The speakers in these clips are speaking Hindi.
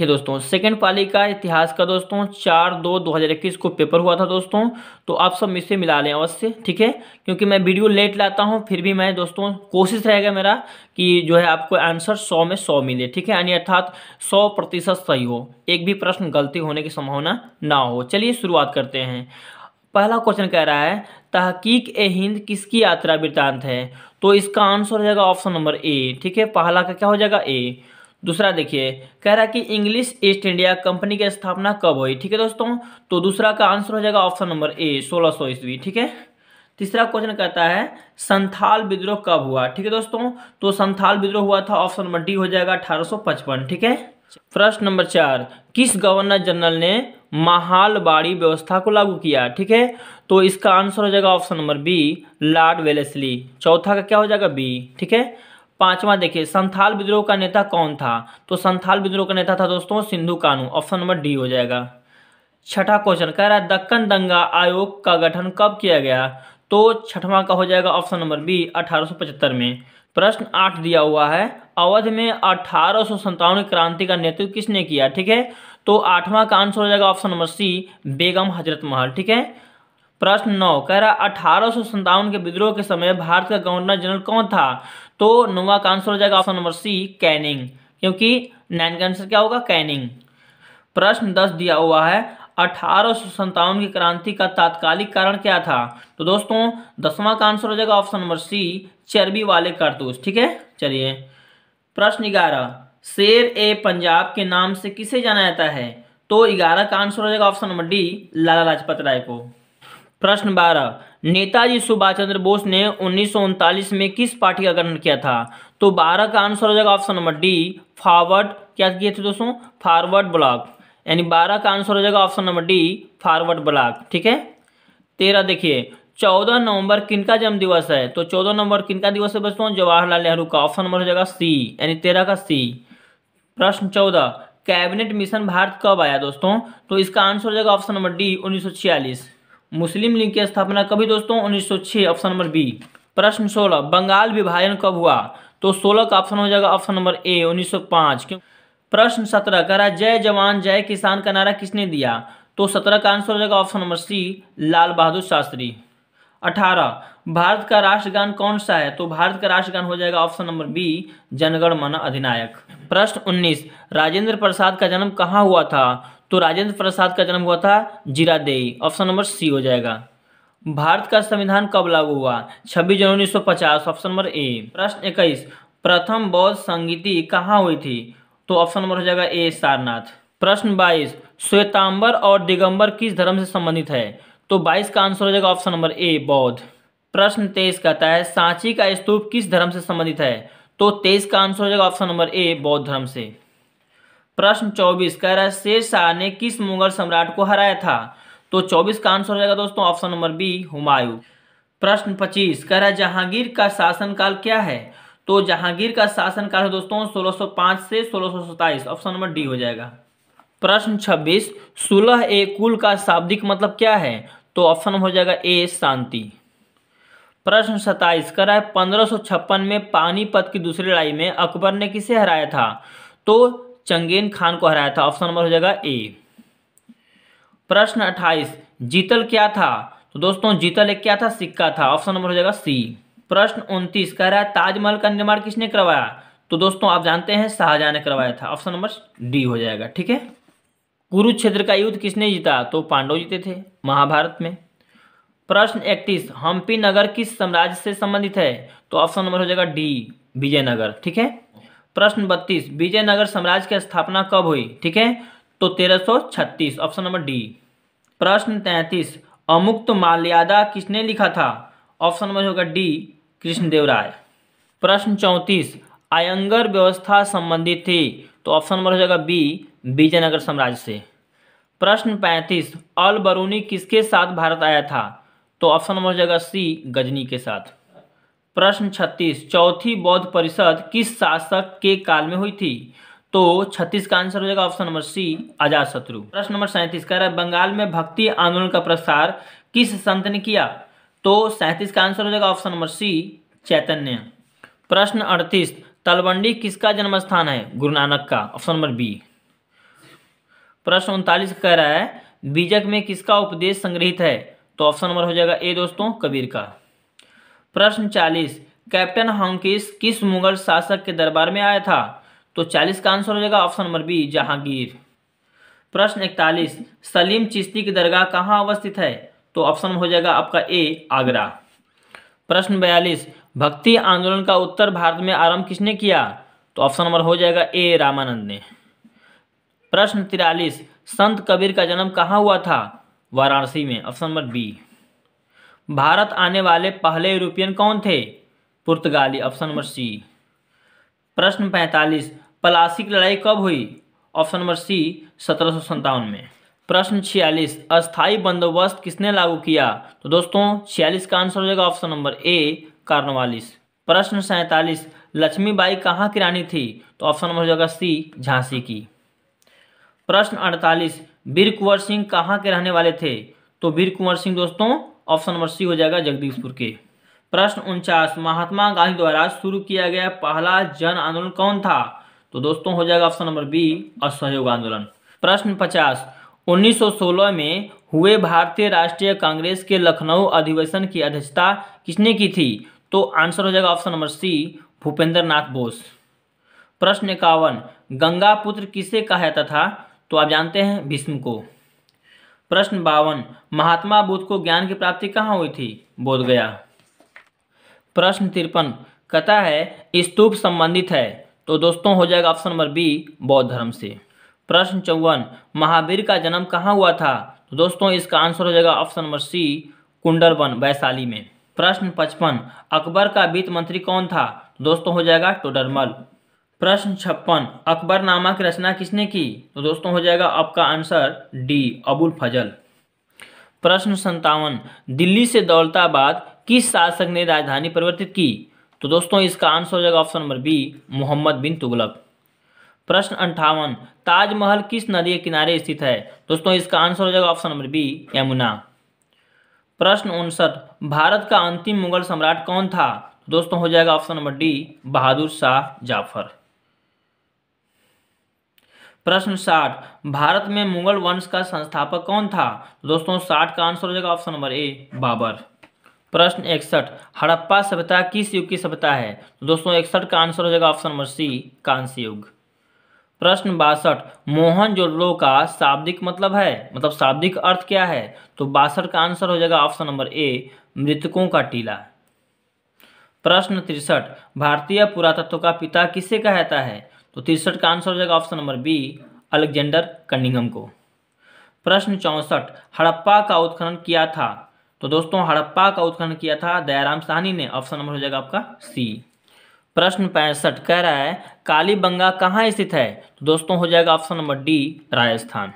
ये दोस्तों सेकंड पाली का इतिहास का दोस्तों चार दो दो हज़ार इक्कीस को पेपर हुआ था दोस्तों तो आप सब मुझसे मिला लें अवश्य ठीक है क्योंकि मैं वीडियो लेट लाता हूं फिर भी मैं दोस्तों कोशिश रहेगा मेरा कि जो है आपको आंसर सौ में सौ मिले ठीक है यानी अर्थात सौ प्रतिशत सही हो एक भी प्रश्न गलती होने की संभावना ना हो चलिए शुरुआत करते हैं पहला क्वेश्चन कह रहा है तहकीक ए हिंद किसकी यात्रा वृतांत है तो इसका आंसर हो जाएगा ऑप्शन नंबर ए ठीक है पहला का क्या हो जाएगा ए दूसरा देखिए कह रहा है कि इंग्लिश ईस्ट इंडिया कंपनी की स्थापना कब हुई ठीक है दोस्तों तो दूसरा का आंसर हो जाएगा ऑप्शन नंबर ए सोलह सौ ईस्वी ठीक है तीसरा क्वेश्चन कहता है संथाल विद्रोह कब हुआ ठीक है दोस्तों तो संथाल विद्रोह हुआ था ऑप्शन नंबर डी हो जाएगा अठारह ठीक है प्रश्न नंबर चार किस गवर्नर जनरल ने महालबाड़ी व्यवस्था को लागू किया ठीक है तो इसका आंसर हो जाएगा option number B Lord Wellesley चौथा का क्या हो जाएगा बी ठीक है पांचवा देखिए संथाल विद्रोह का नेता कौन था तो संथाल विद्रोह का नेता था दोस्तों Sidhu Kanhu option number D हो जाएगा छठा क्वेश्चन कह रहा है दक्कन दंगा आयोग का गठन कब किया गया तो छठवां का हो जाएगा ऑप्शन नंबर बी अठारह में प्रश्न आठ दिया हुआ है अवध में अठारह क्रांति का नेतृत्व किसने किया ठीक है तो आठवां का आंसर हो जाएगा ऑप्शन नंबर सी बेगम हजरत महल ठीक है प्रश्न नौ कह रहा अठारह के विद्रोह के समय भारत का गवर्नर जनरल कौन था तो नौवा का आंसर हो जाएगा ऑप्शन नंबर सी कैनिंग क्योंकि नाइन का आंसर क्या होगा कैनिंग प्रश्न दस दिया हुआ है अठारह की क्रांति का तात्कालिक कारण क्या था तो दोस्तों दसवां का आंसर हो जाएगा ऑप्शन नंबर सी चर्बी वाले कारतूस ठीक है चलिए प्रश्न ग्यारह शेर ए पंजाब के नाम से किसे जाना जाता है तो ग्यारह का आंसर हो जाएगा option number D Lala Lajpat Rai को प्रश्न बारह नेताजी सुभाष चंद्र बोस ने उन्नीस में किस पार्टी का गठन किया था तो बारह का आंसर हो जाएगा ऑप्शन नंबर डी फॉरवर्ड क्या किए थे दोस्तों फॉरवर्ड ब्लॉक यानी बारह का आंसर हो जाएगा option number D Forward Bloc ठीक है तेरह देखिए चौदह नवंबर किनका जन्म दिवस है तो चौदह नवंबर किनका दिवस है बच्चों जवाहरलाल नेहरू का ऑप्शन नंबर हो जाएगा सी यानी तेरह का सी प्रश्न चौदह कैबिनेट मिशन भारत कब आया दोस्तों तो इसका आंसर हो जाएगा ऑप्शन नंबर डी उन्नीस मुस्लिम लीग की स्थापना कभी दोस्तों 1906 ऑप्शन नंबर बी प्रश्न 16 बंगाल विभाजन कब हुआ तो 16 का ऑप्शन हो जाएगा ऑप्शन नंबर ए 1905 क्यों प्रश्न 17 कह रहा जय जवान जय किसान का नारा किसने दिया तो 17 का आंसर हो जाएगा option number C Lal Bahadur Shastri 18 Bharat का राष्ट्रगान कौन सा है तो भारत का राष्ट्रगान हो जाएगा ऑप्शन नंबर बी जनगण मन अधिनायक प्रश्न 19 राजेंद्र प्रसाद का जन्म कहाँ हुआ था तो राजेंद्र प्रसाद का जन्म हुआ था जीरादेई ऑप्शन नंबर सी हो जाएगा भारत का संविधान कब लागू हुआ 26 जनवरी 1950 ऑप्शन नंबर ए प्रश्न इक्कीस प्रथम बौद्ध संगीति कहाँ हुई थी तो ऑप्शन नंबर हो जाएगा ए सारनाथ प्रश्न बाईस श्वेतांबर और दिगंबर किस धर्म से संबंधित है तो बाईस का आंसर हो जाएगा ऑप्शन नंबर ए बौद्ध प्रश्न तेईस कहता है सांची का स्तूप किस धर्म से संबंधित है तो तेईस का आंसर हो जाएगा ऑप्शन नंबर ए बौद्ध धर्म से प्रश्न चौबीस कह रहा है शेर शाह ने किस मुगल सम्राट को हराया था तो चौबीस का आंसर हो जाएगा दोस्तों ऑप्शन नंबर बी हुमायूं प्रश्न पच्चीस कह रहा है जहांगीर का शासनकाल क्या है तो जहांगीर का शासनकाल है दोस्तों 1605 से सोलह ऑप्शन नंबर डी हो जाएगा प्रश्न 26 सुलह ए कुल का शाब्दिक मतलब क्या है तो ऑप्शन हो जाएगा ए शांति प्रश्न सताइस कह रहा है पंद्रह में पानीपत की दूसरी लड़ाई में अकबर ने किसे हराया था तो चंगेन खान को हराया था ऑप्शन नंबर हो जाएगा ए प्रश्न अट्ठाईस जीतल क्या था तो दोस्तों जीतल एक क्या था सिक्का था ऑप्शन नंबर हो जाएगा सी प्रश्न उनतीस कह रहा है ताजमहल का निर्माण किसने करवाया तो दोस्तों आप जानते हैं शाहजहां ने करवाया था ऑप्शन नंबर डी हो जाएगा ठीक है कुरुक्षेत्र का युद्ध किसने जीता तो पांडव जीते थे महाभारत में प्रश्न इकतीस हम्पी नगर किस साम्राज्य से संबंधित है तो ऑप्शन नंबर हो जाएगा डी विजयनगर ठीक है प्रश्न बत्तीस विजयनगर साम्राज्य की स्थापना कब हुई ठीक है तो 1336 ऑप्शन नंबर डी प्रश्न तैतीस अमुक्त माल्यादा किसने लिखा था ऑप्शन नंबर होगा डी कृष्णदेव राय प्रश्न चौंतीस आयंगर व्यवस्था संबंधित थी तो ऑप्शन नंबर हो जाएगा बी विजयनगर साम्राज्य से प्रश्न पैंतीस अल बरूनी किसके साथ भारत आया था तो ऑप्शन नंबर हो जाएगा सी गजनी के साथ प्रश्न छत्तीस चौथी बौद्ध परिषद किस शासक के काल में हुई थी तो छत्तीस का आंसर हो जाएगा ऑप्शन नंबर सी अजात शत्रु प्रश्न नंबर सैंतीस कह रहा है बंगाल में भक्ति आंदोलन का प्रसार किस संत ने किया तो सैंतीस का आंसर हो जाएगा ऑप्शन नंबर सी चैतन्य प्रश्न अड़तीस तलवंडी किसका जन्म स्थान है गुरु नानक का ऑप्शन नंबर बी प्रश्न उनतालीस कह रहा है बीजक में किसका उपदेश संग्रहित है तो ऑप्शन नंबर हो जाएगा ए दोस्तों कबीर का प्रश्न चालीस कैप्टन हॉकिस किस मुगल शासक के दरबार में आया था तो चालीस का आंसर हो जाएगा ऑप्शन नंबर बी जहांगीर प्रश्न इकतालीस सलीम चिश्ती की दरगाह कहाँ अवस्थित है तो ऑप्शन हो जाएगा आपका ए आगरा प्रश्न बयालीस भक्ति आंदोलन का उत्तर भारत में आरंभ किसने किया तो ऑप्शन नंबर हो जाएगा ए रामानंद ने प्रश्न तिरालीस संत कबीर का जन्म कहाँ हुआ था वाराणसी में ऑप्शन नंबर बी भारत आने वाले पहले यूरोपियन कौन थे पुर्तगाली ऑप्शन नंबर सी प्रश्न पैंतालीस पलासी की लड़ाई कब हुई ऑप्शन नंबर सी सत्रह में प्रश्न छियालीस अस्थाई बंदोबस्त किसने लागू किया तो दोस्तों छियालीस का आंसर हो जाएगा ऑप्शन नंबर ए कार्नवालिस प्रश्न लक्ष्मी लक्ष्मीबाई कहाँ की रानी थी तो ऑप्शन नंबर हो जाएगा सी झांसी की प्रश्न अड़तालीस वीर कुंवर सिंह कहाँ के रहने वाले थे तो वीर कुंवर सिंह दोस्तों ऑप्शन नंबर सी हो जाएगा जगदीशपुर के प्रश्न उनचास महात्मा गांधी द्वारा शुरू किया गया पहला जन आंदोलन कौन था तो दोस्तों हो जाएगा ऑप्शन नंबर बी असहयोग आंदोलन प्रश्न पचास 1916 में हुए भारतीय राष्ट्रीय कांग्रेस के लखनऊ अधिवेशन की अध्यक्षता किसने की थी तो आंसर हो जाएगा option number C Bhupendra Nath Bose प्रश्न इक्यावन गंगा पुत्र किसे कहा जाता था तो आप जानते हैं भीष्म को प्रश्न बावन महात्मा बुद्ध को ज्ञान की प्राप्ति कहाँ हुई थी बोध गया प्रश्न तिरपन कथा है स्तूप संबंधित है तो दोस्तों हो जाएगा ऑप्शन नंबर बी बौद्ध धर्म से प्रश्न चौवन महावीर का जन्म कहाँ हुआ था तो दोस्तों इसका आंसर हो जाएगा ऑप्शन नंबर सी कुंडरबन वैशाली में प्रश्न पचपन अकबर का वित्त मंत्री कौन था तो दोस्तों हो जाएगा टोडरमल प्रश्न छप्पन अकबरनामा की रचना किसने की तो दोस्तों हो जाएगा आपका आंसर डी अबुल फजल प्रश्न संतावन दिल्ली से दौलताबाद किस शासक ने राजधानी परिवर्तित की तो दोस्तों इसका आंसर हो जाएगा option number B Muhammad bin Tughlaq प्रश्न अंठावन ताजमहल किस नदी के किनारे स्थित है दोस्तों इसका आंसर हो जाएगा ऑप्शन नंबर बी यमुना प्रश्न उनसठ भारत का अंतिम मुगल सम्राट कौन था तो दोस्तों हो जाएगा option number D Bahadur Shah Zafar प्रश्न साठ भारत में मुगल वंश का संस्थापक कौन था दोस्तों साठ का आंसर हो जाएगा ऑप्शन नंबर ए बाबर प्रश्न इकसठ हड़प्पा सभ्यता किस युग की सभ्यता है दोस्तों इकसठ का आंसर हो जाएगा ऑप्शन नंबर सी कांस्य युग प्रश्न बासठ मोहन जोड़ो का शाब्दिक मतलब है मतलब शाब्दिक अर्थ क्या है तो बासठ का आंसर हो जाएगा ऑप्शन नंबर ए मृतकों का टीला प्रश्न तिरसठ भारतीय पुरातत्व का पिता किसे कहता है तो तिरसठ का आंसर हो जाएगा option number B Alexander Cunningham को प्रश्न चौंसठ हड़प्पा का उत्खनन किया था तो दोस्तों हड़प्पा का उत्खनन किया था दयाराम साहनी ने ऑप्शन नंबर हो जाएगा आपका सी प्रश्न पैंसठ कह रहा है कालीबंगा कहाँ स्थित है तो दोस्तों हो जाएगा ऑप्शन नंबर डी राजस्थान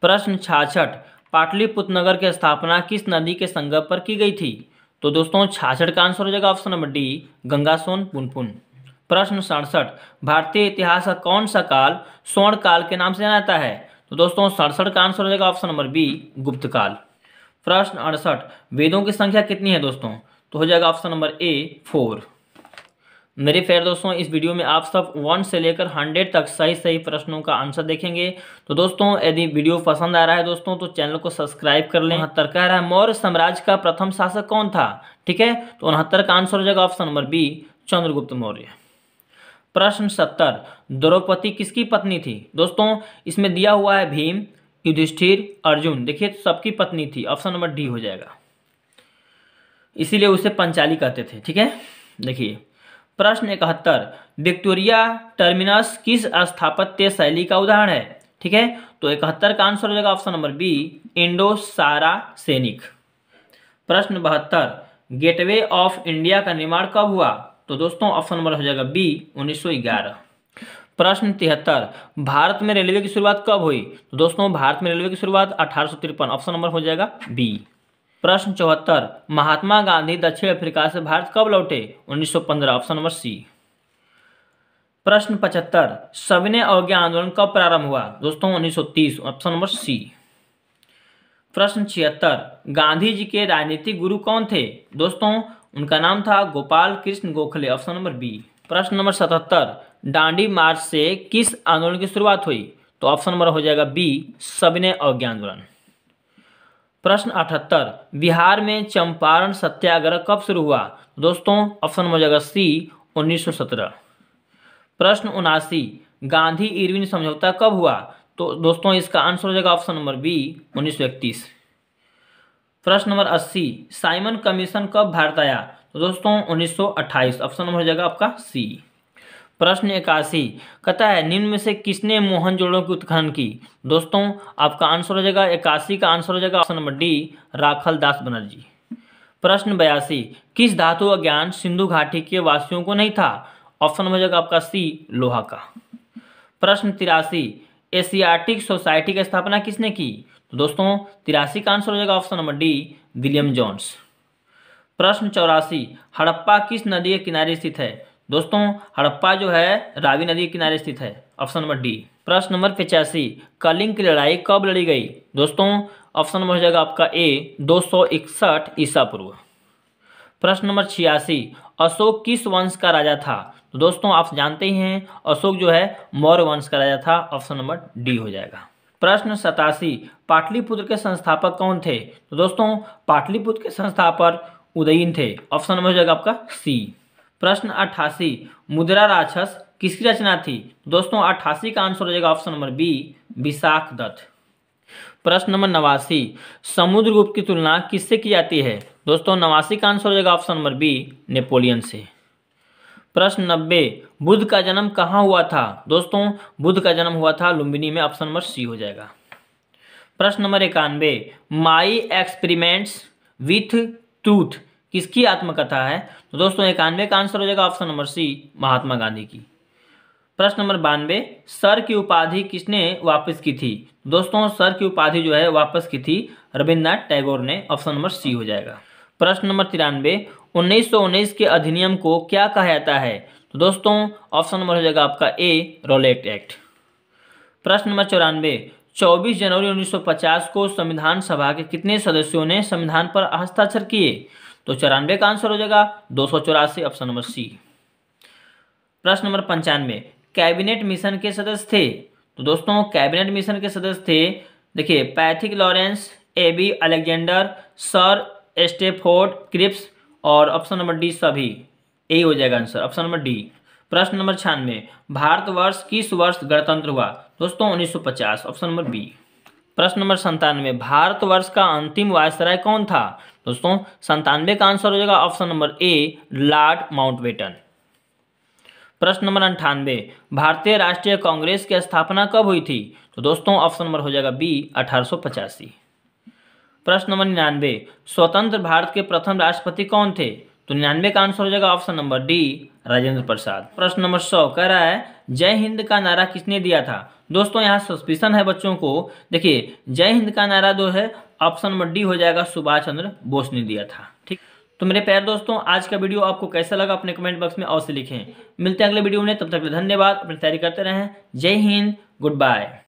प्रश्न छाछठ पाटलिपुत्र नगर की स्थापना किस नदी के संगम पर की गई थी तो दोस्तों छाछठ का आंसर हो जाएगा option number D Ganga Son Punpun प्रश्न सड़सठ भारतीय इतिहास का कौन सा काल स्वर्ण काल के नाम से जाना जाता है तो दोस्तों सड़सठ का आंसर हो जाएगा ऑप्शन नंबर बी गुप्त काल प्रश्न अड़सठ वेदों की संख्या कितनी है दोस्तों तो हो जाएगा ऑप्शन नंबर ए फोर मेरे प्यारे दोस्तों इस वीडियो में आप सब वन से लेकर हंड्रेड तक सही सही प्रश्नों का आंसर देखेंगे तो दोस्तों यदि वीडियो पसंद आ रहा है दोस्तों तो चैनल को सब्सक्राइब कर लें उनहत्तर कह रहा है मौर्य साम्राज्य का प्रथम शासक कौन था ठीक है तो उनहत्तर का आंसर हो जाएगा option number B Chandragupta Maurya प्रश्न सत्तर द्रौपदी किसकी पत्नी थी दोस्तों इसमें दिया हुआ है भीम युधिष्ठिर अर्जुन देखिए तो सबकी पत्नी थी ऑप्शन नंबर डी हो जाएगा इसीलिए उसे पंचाली कहते थे ठीक है देखिए प्रश्न इकहत्तर विक्टोरिया टर्मिनस किस स्थापत्य शैली का उदाहरण है ठीक है तो इकहत्तर का आंसर हो जाएगा ऑप्शन नंबर बी इंडो सारा सैनिक प्रश्न बहत्तर गेटवे ऑफ इंडिया का निर्माण कब हुआ तो दोस्तों ऑप्शन नंबर हो जाएगा बी 1911 प्रश्न तिहत्तर भारत में रेलवे की शुरुआत कब हुई तो दोस्तों भारत में रेलवे की शुरुआत अठारह ऑप्शन नंबर हो जाएगा बी प्रश्न चौहत्तर महात्मा गांधी दक्षिण अफ्रीका से भारत कब लौटे 1915 ऑप्शन नंबर सी प्रश्न पचहत्तर सविनय अवज्ञा आंदोलन कब प्रारंभ हुआ दोस्तों 1930 ऑप्शन नंबर सी प्रश्न छिहत्तर गांधी जी के राजनीतिक गुरु कौन थे दोस्तों उनका नाम था Gopal Krishna Gokhale option number B प्रश्न नंबर सतहत्तर डांडी मार्च से किस आंदोलन की शुरुआत हुई तो ऑप्शन नंबर हो जाएगा बी सविनय अज्ञा आंदोलन प्रश्न अठहत्तर बिहार में चंपारण सत्याग्रह कब शुरू हुआ दोस्तों ऑप्शन नंबर हो जाएगा सी 1917 प्रश्न उनासी गांधी इरविन समझौता कब हुआ तो दोस्तों इसका आंसर हो जाएगा ऑप्शन नंबर बी उन्नीस प्रश्न नंबर अस्सी साइमन कमीशन कब भारत आया तो दोस्तों 1928 ऑप्शन नंबर हो जाएगा आपका सी प्रश्न इक्यासी कता है निम्न में से किसने मोहन जोड़ों की उत्खनन की दोस्तों आपका आंसर हो जाएगा इक्यासी का आंसर हो जाएगा option number D Rakhal Das Banerji प्रश्न बयासी किस धातु का ज्ञान सिंधु घाटी के वासियों को नहीं था ऑप्शन हो जाएगा आपका सी लोहा का प्रश्न तिरासी एशियाटिक सोसाइटी की स्थापना किसने की तो दोस्तों तिरासी का आंसर हो जाएगा option number D William Jones प्रश्न चौरासी हड़प्पा किस नदी के किनारे स्थित है दोस्तों हड़प्पा जो है रावी नदी के किनारे स्थित है ऑप्शन नंबर डी प्रश्न नंबर पिचासी कलिंग की लड़ाई कब लड़ी गई दोस्तों ऑप्शन नंबर हो जाएगा आपका ए दो सौ इकसठ ईसा पूर्व प्रश्न नंबर छियासी अशोक किस वंश का राजा था तो दोस्तों आप जानते ही हैं अशोक जो है मौर्य वंश का राजा था ऑप्शन नंबर डी हो जाएगा प्रश्न सतासी पाटलिपुत्र के संस्थापक कौन थे तो दोस्तों पाटलिपुत्र के संस्थापक उदयन थे ऑप्शन नंबर हो जाएगा आपका सी प्रश्न अट्ठासी मुद्रा राक्षस किसकी रचना थी तो दोस्तों अट्ठासी का आंसर हो जाएगा option number B Vishakhadatta प्रश्न नंबर नवासी समुद्र गुप्त की तुलना किससे की जाती है दोस्तों नवासी का आंसर हो जाएगा ऑप्शन नंबर बी नेपोलियन से प्रश्न नब्बे बुद्ध का जन्म कहाँ हुआ था दोस्तों बुद्ध का जन्म हुआ था लुम्बिनी में ऑप्शन नंबर सी हो जाएगा प्रश्न नंबर इक्यानवे माई एक्सपेरिमेंट्स विथ ट्रूथ किसकी आत्मकथा है तो दोस्तों इक्यानवे का आंसर हो जाएगा option number C Mahatma Gandhi की प्रश्न नंबर बानवे सर की उपाधि किसने वापस की थी दोस्तों सर की उपाधि जो है वापस की थी रविन्द्रनाथ टैगोर ने ऑप्शन नंबर सी हो जाएगा प्रश्न नंबर तिरानवे 1919 के अधिनियम को क्या कहा जाता है तो दोस्तों ऑप्शन नंबर हो जाएगा आपका ए रोलेट एक्ट प्रश्न नंबर चौरानवे 24 जनवरी 1950 को संविधान सभा के कितने सदस्यों ने संविधान पर हस्ताक्षर किए तो चौरानवे का आंसर हो जाएगा दो ऑप्शन नंबर सी प्रश्न नंबर पंचानवे कैबिनेट मिशन के सदस्य थे तो दोस्तों कैबिनेट मिशन के सदस्य थे देखिए Pethick Lawrence A B Alexander sir Stafford Cripps और ऑप्शन नंबर डी सभी यही हो जाएगा आंसर ऑप्शन नंबर डी प्रश्न नंबर छियानवे भारतवर्ष किस वर्ष गणतंत्र हुआ दोस्तों 1950 ऑप्शन नंबर बी प्रश्न नंबर संतानवे भारतवर्ष का अंतिम वायसराय कौन था दोस्तों संतानवे का आंसर हो जाएगा option number A Lord Mountbatten प्रश्न नंबर अंठानवे भारतीय राष्ट्रीय कांग्रेस की स्थापना कब हुई थी तो दोस्तों ऑप्शन नंबर हो जाएगा बी अठारह प्रश्न नंबर निन्यानवे स्वतंत्र भारत के प्रथम राष्ट्रपति कौन थे तो निन्यानवे का आंसर हो जाएगा option number D Rajendra Prasad प्रश्न नंबर सौ कह रहा है जय हिंद का नारा किसने दिया था दोस्तों यहाँ सस्पिशन है बच्चों को देखिए जय हिंद का नारा जो है ऑप्शन नंबर डी हो जाएगा सुभाष चंद्र बोस ने दिया था ठीक तो मेरे प्यार दोस्तों आज का वीडियो आपको कैसा लगा अपने कमेंट बॉक्स में अवश्य लिखें मिलते हैं अगले वीडियो में तब तक धन्यवाद अपनी तैयारी करते रहें जय हिंद गुड बाय